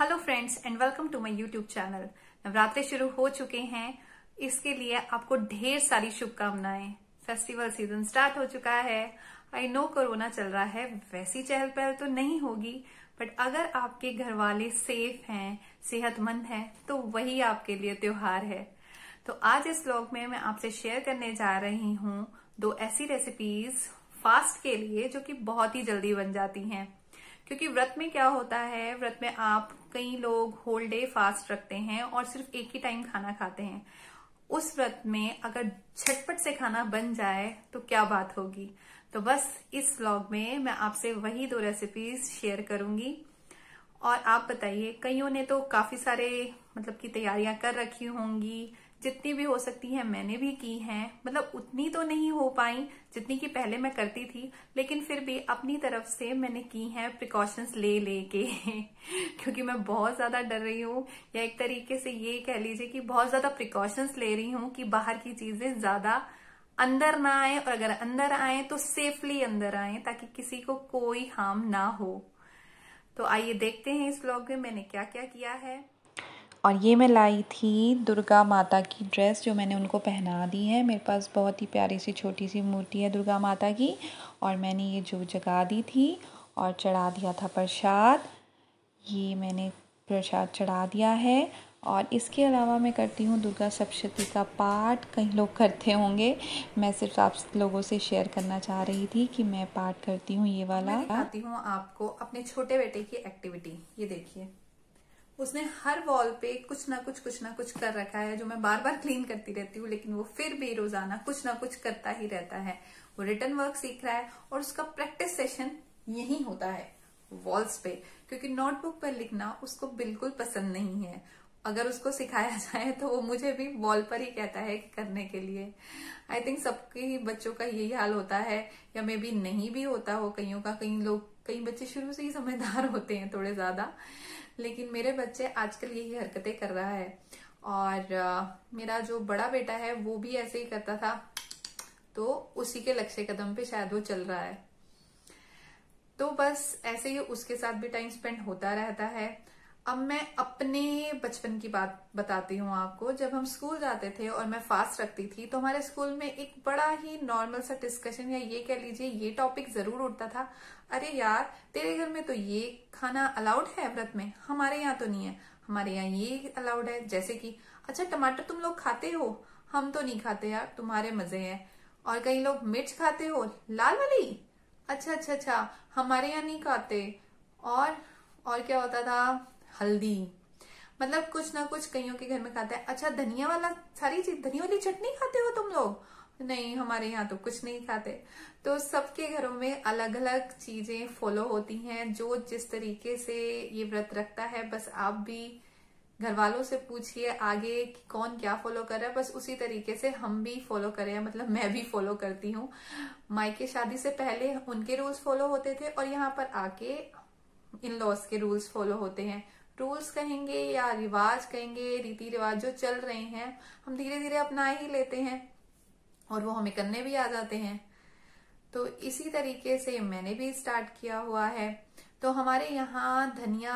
hello friends and welcome to my YouTube channel Navratre शुरू हो चुके हैं इसके लिए आपको ढेर सारी शुभकामनाएं फेस्टिवल सीजन स्टार्ट हो चुका है आई नो कोरोना चल रहा है वैसी चहल पहल तो नहीं होगी बट अगर आपके घर वाले सेफ हैं सेहतमंद हैं तो वही आपके लिए त्योहार है तो आज इस ब्लॉग में मैं आपसे शेयर करने जा रही हूँ दो ऐसी रेसिपीज फास्ट के लिए जो कि बहुत ही जल्दी बन जाती हैं क्योंकि व्रत में क्या होता है व्रत में आप कई लोग होल डे फास्ट रखते हैं और सिर्फ एक ही टाइम खाना खाते हैं उस व्रत में अगर झटपट से खाना बन जाए तो क्या बात होगी तो बस इस व्लॉग में मैं आपसे वही दो रेसिपीज शेयर करूंगी और आप बताइए कईयों ने तो काफी सारे मतलब की तैयारियां कर रखी होंगी जितनी भी हो सकती है मैंने भी की हैं मतलब उतनी तो नहीं हो पाई जितनी कि पहले मैं करती थी लेकिन फिर भी अपनी तरफ से मैंने की हैं प्रिकॉशंस ले लेके क्योंकि मैं बहुत ज्यादा डर रही हूँ या एक तरीके से ये कह लीजिए कि बहुत ज्यादा प्रिकॉशंस ले रही हूँ कि बाहर की चीजें ज्यादा अंदर ना आए और अगर अंदर आए तो सेफली अंदर आए ताकि किसी को कोई हार्म ना हो तो आइए देखते हैं इस ब्लॉग में मैंने क्या क्या किया है और ये मैं लाई थी दुर्गा माता की ड्रेस जो मैंने उनको पहना दी है मेरे पास बहुत ही प्यारी सी छोटी सी मूर्ति है दुर्गा माता की और मैंने ये जो जगा दी थी और चढ़ा दिया था प्रसाद ये मैंने प्रसाद चढ़ा दिया है और इसके अलावा मैं करती हूँ दुर्गा सप्तशती का पाठ कई लोग करते होंगे मैं सिर्फ आप लोगों से शेयर करना चाह रही थी कि मैं पाठ करती हूँ ये वाला मैं दिखाती हूँ आपको अपने छोटे बेटे की एक्टिविटी ये देखिए उसने हर वॉल पे कुछ ना कुछ कुछ ना कुछ कर रखा है जो मैं बार बार क्लीन करती रहती हूँ लेकिन वो फिर भी रोजाना कुछ ना कुछ करता ही रहता है वो रिटर्न वर्क सीख रहा है और उसका प्रैक्टिस सेशन यही होता है वॉल्स पे क्योंकि नोटबुक पर लिखना उसको बिल्कुल पसंद नहीं है अगर उसको सिखाया जाए तो वो मुझे भी वॉल पर ही कहता है करने के लिए आई थिंक सबके बच्चों का यही हाल होता है या मे बी नहीं भी होता हो कईयों का कई लोग कई बच्चे शुरू से ही समझदार होते हैं थोड़े ज़्यादा लेकिन मेरे बच्चे आजकल यही हरकतें कर रहा है और मेरा जो बड़ा बेटा है वो भी ऐसे ही करता था तो उसी के लक्ष्य कदम पे शायद वो चल रहा है तो बस ऐसे ही उसके साथ भी टाइम स्पेंड होता रहता है अब मैं अपने बचपन की बात बताती हूँ आपको जब हम स्कूल जाते थे और मैं फास्ट रखती थी तो हमारे स्कूल में एक बड़ा ही नॉर्मल सा डिस्कशन या ये कह लीजिए ये टॉपिक जरूर उठता था अरे यार तेरे घर में तो ये खाना अलाउड है व्रत में हमारे यहाँ तो नहीं है हमारे यहाँ ये अलाउड है जैसे कि अच्छा टमाटर तुम लोग खाते हो हम तो नहीं खाते यार तुम्हारे मजे हैं और कई लोग मिर्च खाते हो लाल वाली अच्छा अच्छा अच्छा हमारे यहाँ नहीं खाते और और क्या होता था हल्दी मतलब कुछ ना कुछ कईयों के घर में खाते हैं अच्छा धनिया वाला सारी चीज धनिया वाली चटनी खाते हो तुम लोग नहीं हमारे यहाँ तो कुछ नहीं खाते तो सबके घरों में अलग अलग चीजें फॉलो होती हैं जो जिस तरीके से ये व्रत रखता है बस आप भी घर वालों से पूछिए आगे कि कौन क्या फॉलो कर रहा है बस उसी तरीके से हम भी फॉलो कर रहे हैं मतलब मैं भी फॉलो करती हूँ मायके शादी से पहले उनके रूल्स फॉलो होते थे और यहाँ पर आके इन लॉज के रूल्स फॉलो होते हैं रूल्स कहेंगे या रिवाज कहेंगे रीति रिवाज जो चल रहे हैं हम धीरे धीरे अपना ही लेते हैं और वो हमें करने भी आ जाते हैं तो इसी तरीके से मैंने भी स्टार्ट किया हुआ है तो हमारे यहाँ धनिया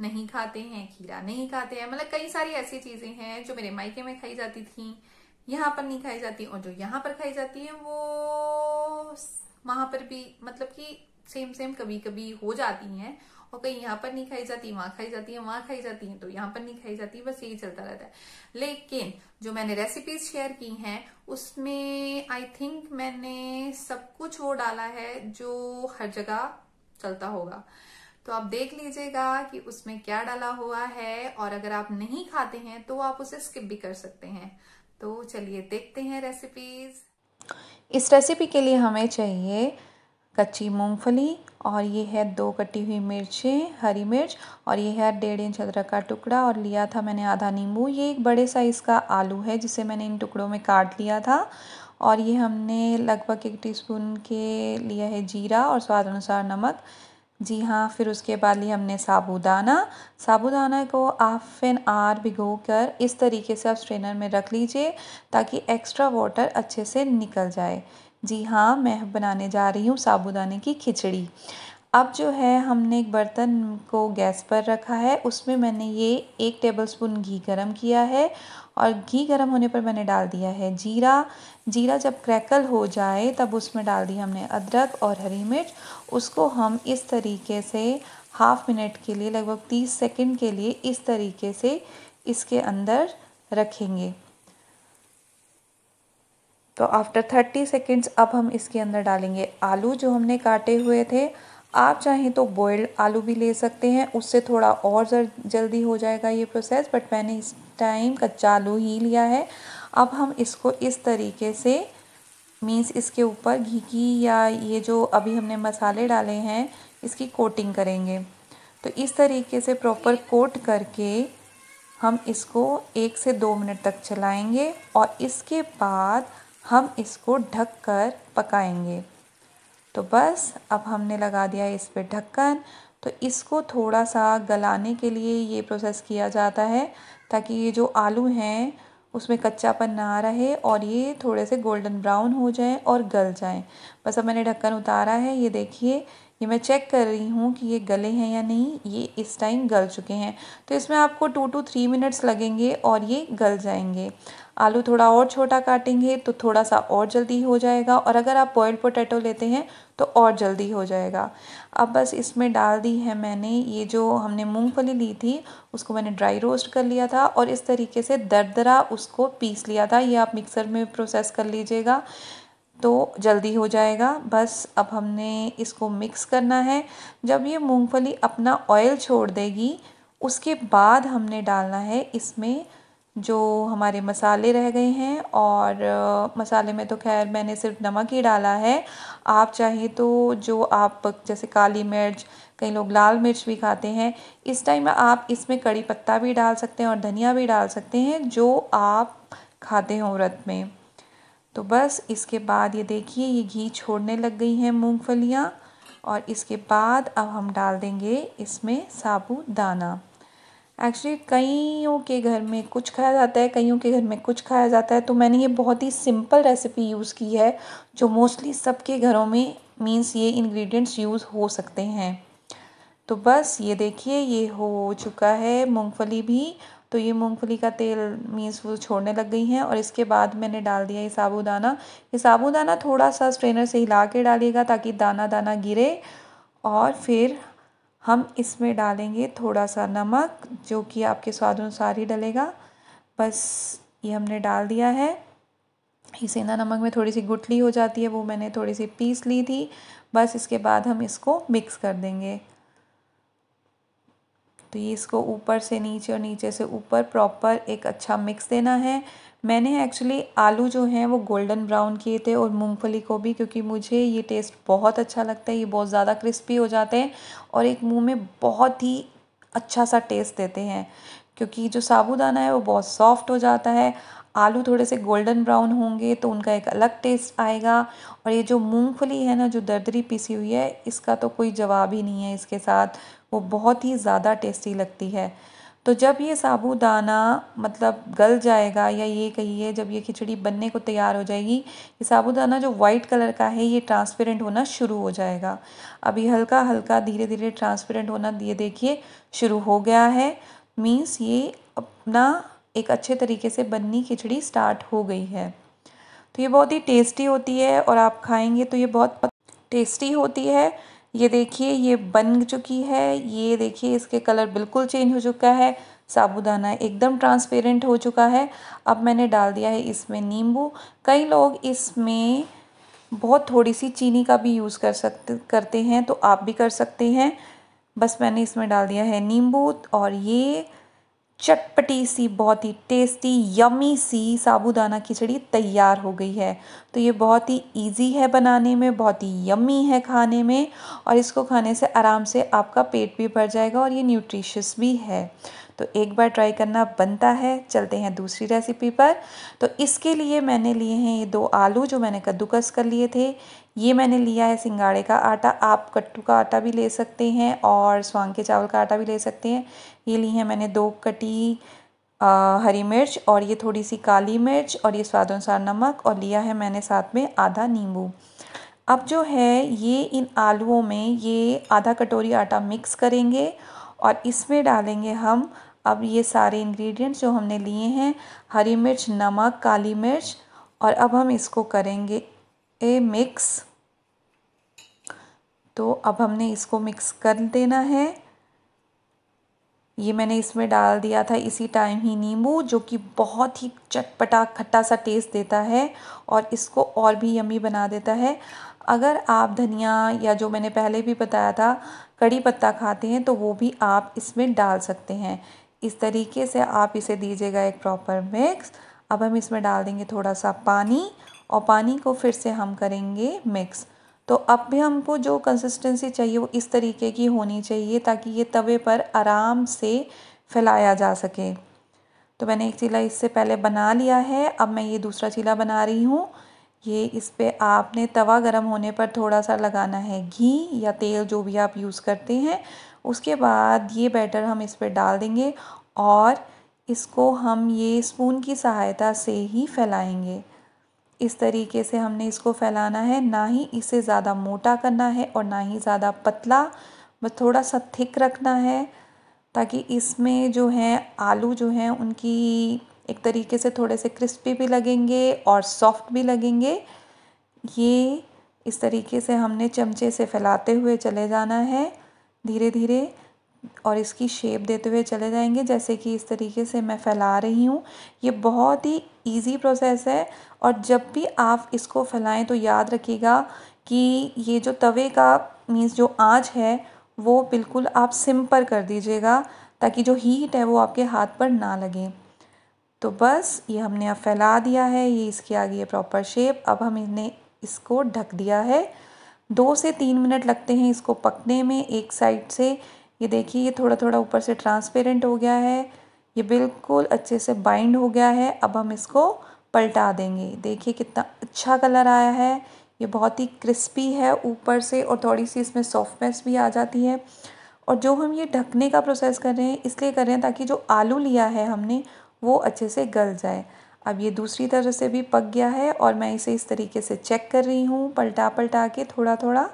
नहीं खाते हैं खीरा नहीं खाते हैं मतलब कई सारी ऐसी चीजें हैं जो मेरे मायके में खाई जाती थी यहाँ पर नहीं खाई जाती और जो यहाँ पर खाई जाती है वो वहां पर भी मतलब कि सेम सेम कभी कभी हो जाती हैं और कहीं यहाँ पर नहीं खाई जाती वहां खाई जाती है वहां खाई जाती है तो यहाँ पर नहीं खाई जाती बस यही चलता रहता है लेकिन जो मैंने रेसिपीज शेयर की हैं उसमें आई थिंक मैंने सब कुछ वो डाला है जो हर जगह चलता होगा तो आप देख लीजिएगा कि उसमें क्या डाला हुआ है और अगर आप नहीं खाते हैं तो आप उसे स्किप भी कर सकते हैं तो चलिए देखते हैं रेसिपीज इस रेसिपी के लिए हमें चाहिए कच्ची मूंगफली और ये है दो कटी हुई मिर्चें हरी मिर्च और ये है डेढ़ इंच अदरक का टुकड़ा और लिया था मैंने आधा नींबू ये एक बड़े साइज़ का आलू है जिसे मैंने इन टुकड़ों में काट लिया था और ये हमने लगभग एक टीस्पून के लिया है जीरा और स्वाद अनुसार नमक जी हाँ फिर उसके बाद लिए हमने साबूदाना साबूदाना को हाफ एन आवर भिगो कर इस तरीके से आप स्ट्रेनर में रख लीजिए ताकि एक्स्ट्रा वाटर अच्छे से निकल जाए जी हाँ मैं बनाने जा रही हूँ साबूदाने की खिचड़ी अब जो है हमने एक बर्तन को गैस पर रखा है उसमें मैंने ये एक टेबलस्पून घी गरम किया है और घी गरम होने पर मैंने डाल दिया है जीरा जीरा जब क्रैकल हो जाए तब उसमें डाल दी हमने अदरक और हरी मिर्च उसको हम इस तरीके से हाफ़ मिनट के लिए लगभग तीस सेकंड के लिए इस तरीके से इसके अंदर रखेंगे तो आफ्टर थर्टी सेकेंड्स अब हम इसके अंदर डालेंगे आलू जो हमने काटे हुए थे आप चाहें तो बॉयल्ड आलू भी ले सकते हैं उससे थोड़ा और जल्दी हो जाएगा ये प्रोसेस बट मैंने इस टाइम कच्चा आलू ही लिया है अब हम इसको इस तरीके से मीन्स इसके ऊपर घी की या ये जो अभी हमने मसाले डाले हैं इसकी कोटिंग करेंगे तो इस तरीके से प्रॉपर कोट करके हम इसको एक से दो मिनट तक चलाएंगे और इसके बाद हम इसको ढक कर पकाएंगे तो बस अब हमने लगा दिया इस पर ढक्कन तो इसको थोड़ा सा गलाने के लिए ये प्रोसेस किया जाता है ताकि ये जो आलू हैं उसमें कच्चापन ना रहे और ये थोड़े से गोल्डन ब्राउन हो जाएं और गल जाएं बस अब मैंने ढक्कन उतारा है ये देखिए ये मैं चेक कर रही हूँ कि ये गले हैं या नहीं ये इस टाइम गल चुके हैं तो इसमें आपको टू टू थ्री मिनट्स लगेंगे और ये गल जाएंगे आलू थोड़ा और छोटा काटेंगे तो थोड़ा सा और जल्दी हो जाएगा और अगर आप बॉयल पोटैटो लेते हैं तो और जल्दी हो जाएगा अब बस इसमें डाल दी है मैंने ये जो हमने मूंगफली ली थी उसको मैंने ड्राई रोस्ट कर लिया था और इस तरीके से दरदरा उसको पीस लिया था ये आप मिक्सर में प्रोसेस कर लीजिएगा तो जल्दी हो जाएगा बस अब हमने इसको मिक्स करना है जब ये मूंगफली अपना ऑयल छोड़ देगी उसके बाद हमने डालना है इसमें जो हमारे मसाले रह गए हैं और मसाले में तो खैर मैंने सिर्फ नमक ही डाला है आप चाहे तो जो आप जैसे काली मिर्च कई लोग लाल मिर्च भी खाते हैं इस टाइम आप इसमें कड़ी पत्ता भी डाल सकते हैं और धनिया भी डाल सकते हैं जो आप खाते हो व्रत में तो बस इसके बाद ये देखिए ये घी छोड़ने लग गई हैं मूँगफलियाँ और इसके बाद अब हम डाल देंगे इसमें साबुदाना एक्चुअली कईयों के घर में कुछ खाया जाता है कईयों के घर में कुछ खाया जाता है तो मैंने ये बहुत ही सिंपल रेसिपी यूज़ की है जो मोस्टली सबके घरों में मीन्स ये इंग्रेडिएंट्स यूज़ हो सकते हैं तो बस ये देखिए ये हो चुका है मूंगफली भी तो ये मूंगफली का तेल मीन्स वो छोड़ने लग गई हैं और इसके बाद मैंने डाल दिया ये साबूदाना ये साबूदाना थोड़ा सा स्ट्रेनर से हिला के डालिएगा ताकि दाना दाना गिरे और फिर हम इसमें डालेंगे थोड़ा सा नमक जो कि आपके स्वाद अनुसार ही डलेगा बस ये हमने डाल दिया है इसे सेंधा नमक में थोड़ी सी गुठली हो जाती है वो मैंने थोड़ी सी पीस ली थी बस इसके बाद हम इसको मिक्स कर देंगे तो ये इसको ऊपर से नीचे और नीचे से ऊपर प्रॉपर एक अच्छा मिक्स देना है मैंने एक्चुअली आलू जो हैं वो गोल्डन ब्राउन किए थे और मूंगफली को भी क्योंकि मुझे ये टेस्ट बहुत अच्छा लगता है ये बहुत ज़्यादा क्रिस्पी हो जाते हैं और एक मुंह में बहुत ही अच्छा सा टेस्ट देते हैं क्योंकि जो साबूदाना है वो बहुत सॉफ्ट हो जाता है आलू थोड़े से गोल्डन ब्राउन होंगे तो उनका एक अलग टेस्ट आएगा और ये जो मूंगफली है ना जो दर्दरी पीसी हुई है इसका तो कोई जवाब ही नहीं है इसके साथ वो बहुत ही ज़्यादा टेस्टी लगती है तो जब ये साबूदाना मतलब गल जाएगा या ये कहिए जब ये खिचड़ी बनने को तैयार हो जाएगी ये साबूदाना जो वाइट कलर का है ये ट्रांसपेरेंट होना शुरू हो जाएगा अभी हल्का हल्का धीरे धीरे ट्रांसपेरेंट होना ये देखिए शुरू हो गया है मीन्स ये अपना एक अच्छे तरीके से बननी खिचड़ी स्टार्ट हो गई है तो ये बहुत ही टेस्टी होती है और आप खाएंगे तो ये बहुत टेस्टी होती है ये देखिए ये बन चुकी है ये देखिए इसके कलर बिल्कुल चेंज हो चुका है साबुदाना एकदम ट्रांसपेरेंट हो चुका है अब मैंने डाल दिया है इसमें नींबू कई लोग इसमें बहुत थोड़ी सी चीनी का भी यूज़ कर सकते करते हैं तो आप भी कर सकते हैं बस मैंने इसमें डाल दिया है नींबू और ये चटपटी सी बहुत ही टेस्टी यमी सी साबूदाना खिचड़ी तैयार हो गई है तो ये बहुत ही इजी है बनाने में बहुत ही यमी है खाने में और इसको खाने से आराम से आपका पेट भी भर जाएगा और ये न्यूट्रिशियस भी है तो एक बार ट्राई करना बनता है चलते हैं दूसरी रेसिपी पर तो इसके लिए मैंने लिए हैं ये दो आलू जो मैंने कद्दूकस कर लिए थे ये मैंने लिया है सिंगाड़े का आटा आप कट्टू का आटा भी ले सकते हैं और स्वांग के चावल का आटा भी ले सकते हैं ये ली है मैंने दो कटी आ, हरी मिर्च और ये थोड़ी सी काली मिर्च और ये स्वाद अनुसार नमक और लिया है मैंने साथ में आधा नींबू अब जो है ये इन आलूओं में ये आधा कटोरी आटा मिक्स करेंगे और इसमें डालेंगे हम अब ये सारे इंग्रेडिएंट्स जो हमने लिए हैं हरी मिर्च नमक काली मिर्च और अब हम इसको करेंगे ए मिक्स तो अब हमने इसको मिक्स कर देना है ये मैंने इसमें डाल दिया था इसी टाइम ही नींबू जो कि बहुत ही चटपटा खट्टा सा टेस्ट देता है और इसको और भी यमी बना देता है अगर आप धनिया या जो मैंने पहले भी बताया था कड़ी पत्ता खाते हैं तो वो भी आप इसमें डाल सकते हैं इस तरीके से आप इसे दीजिएगा एक प्रॉपर मिक्स अब हम इसमें डाल देंगे थोड़ा सा पानी और पानी को फिर से हम करेंगे मिक्स तो अब भी हमको जो कंसिस्टेंसी चाहिए वो इस तरीके की होनी चाहिए ताकि ये तवे पर आराम से फैलाया जा सके तो मैंने एक चीला इससे पहले बना लिया है अब मैं ये दूसरा चीला बना रही हूँ ये इस पर आपने तवा गर्म होने पर थोड़ा सा लगाना है घी या तेल जो भी आप यूज़ करते हैं उसके बाद ये बैटर हम इस पर डाल देंगे और इसको हम ये स्पून की सहायता से ही फैलाएंगे इस तरीके से हमने इसको फैलाना है ना ही इसे ज़्यादा मोटा करना है और ना ही ज़्यादा पतला बस थोड़ा सा थिक रखना है ताकि इसमें जो हैं आलू जो हैं उनकी एक तरीके से थोड़े से क्रिस्पी भी लगेंगे और सॉफ्ट भी लगेंगे ये इस तरीके से हमने चमचे से फैलाते हुए चले जाना है धीरे धीरे और इसकी शेप देते हुए चले जाएंगे जैसे कि इस तरीके से मैं फैला रही हूँ ये बहुत ही इजी प्रोसेस है और जब भी आप इसको फैलाएं तो याद रखिएगा कि ये जो तवे का मीन्स जो आँच है वो बिल्कुल आप सिम पर कर दीजिएगा ताकि जो हीट है वो आपके हाथ पर ना लगे तो बस ये हमने अब फैला दिया है ये इसकी आ गई है प्रॉपर शेप अब हम इसको ढक दिया है दो से तीन मिनट लगते हैं इसको पकने में एक साइड से ये देखिए ये थोड़ा थोड़ा ऊपर से ट्रांसपेरेंट हो गया है ये बिल्कुल अच्छे से बाइंड हो गया है अब हम इसको पलटा देंगे देखिए कितना अच्छा कलर आया है ये बहुत ही क्रिस्पी है ऊपर से और थोड़ी सी इसमें सॉफ्टनेस भी आ जाती है और जो हम ये ढकने का प्रोसेस कर रहे हैं इसलिए कर रहे हैं ताकि जो आलू लिया है हमने वो अच्छे से गल जाए अब ये दूसरी तरह से भी पक गया है और मैं इसे इस तरीके से चेक कर रही हूँ पलटा पलटा के थोड़ा थोड़ा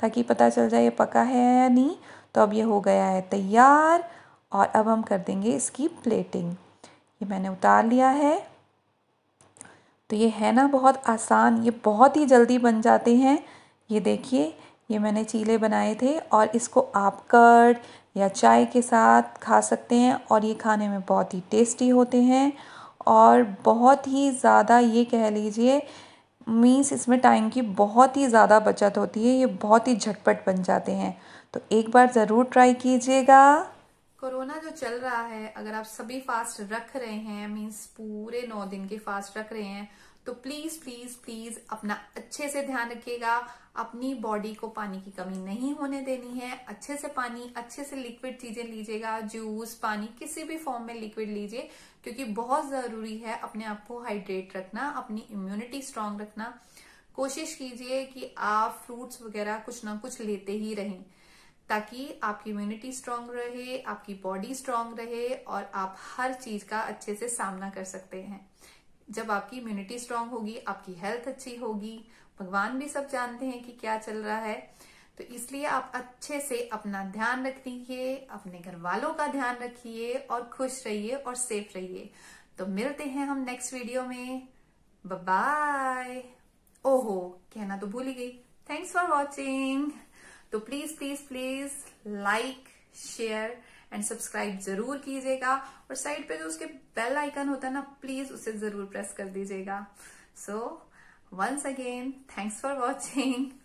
ताकि पता चल जाए ये पका है या नहीं तो अब ये हो गया है तैयार और अब हम कर देंगे इसकी प्लेटिंग ये मैंने उतार लिया है तो ये है ना बहुत आसान ये बहुत ही जल्दी बन जाते हैं ये देखिए ये मैंने चीले बनाए थे और इसको आप कर्ड या चाय के साथ खा सकते हैं और ये खाने में बहुत ही टेस्टी होते हैं और बहुत ही ज़्यादा ये कह लीजिए मीन्स इसमें टाइम की बहुत ही ज़्यादा बचत होती है ये बहुत ही झटपट बन जाते हैं तो एक बार ज़रूर ट्राई कीजिएगा कोरोना जो चल रहा है अगर आप सभी फास्ट रख रहे हैं मीन्स पूरे नौ दिन के फास्ट रख रहे हैं तो प्लीज प्लीज प्लीज अपना अच्छे से ध्यान रखिएगा अपनी बॉडी को पानी की कमी नहीं होने देनी है अच्छे से पानी अच्छे से लिक्विड चीजें लीजिएगा जूस पानी किसी भी फॉर्म में लिक्विड लीजिए क्योंकि बहुत ज़रूरी है अपने आप को हाइड्रेट रखना अपनी इम्यूनिटी स्ट्रांग रखना कोशिश कीजिए कि आप फ्रूट्स वगैरह कुछ ना कुछ लेते ही रहें ताकि आपकी इम्यूनिटी स्ट्रांग रहे आपकी बॉडी स्ट्रांग रहे और आप हर चीज का अच्छे से सामना कर सकते हैं जब आपकी इम्यूनिटी स्ट्रांग होगी आपकी हेल्थ अच्छी होगी भगवान भी सब जानते हैं कि क्या चल रहा है तो इसलिए आप अच्छे से अपना ध्यान रखिए अपने घर वालों का ध्यान रखिए और खुश रहिए और सेफ रहिए तो मिलते हैं हम नेक्स्ट वीडियो में बाय ओहो कहना तो भूल ही गई थैंक्स फॉर वॉचिंग तो please please please like share and subscribe जरूर कीजिएगा और साइड पे जो उसके बेल आइकन होता है ना प्लीज उसे जरूर प्रेस कर दीजिएगा so once again thanks for watching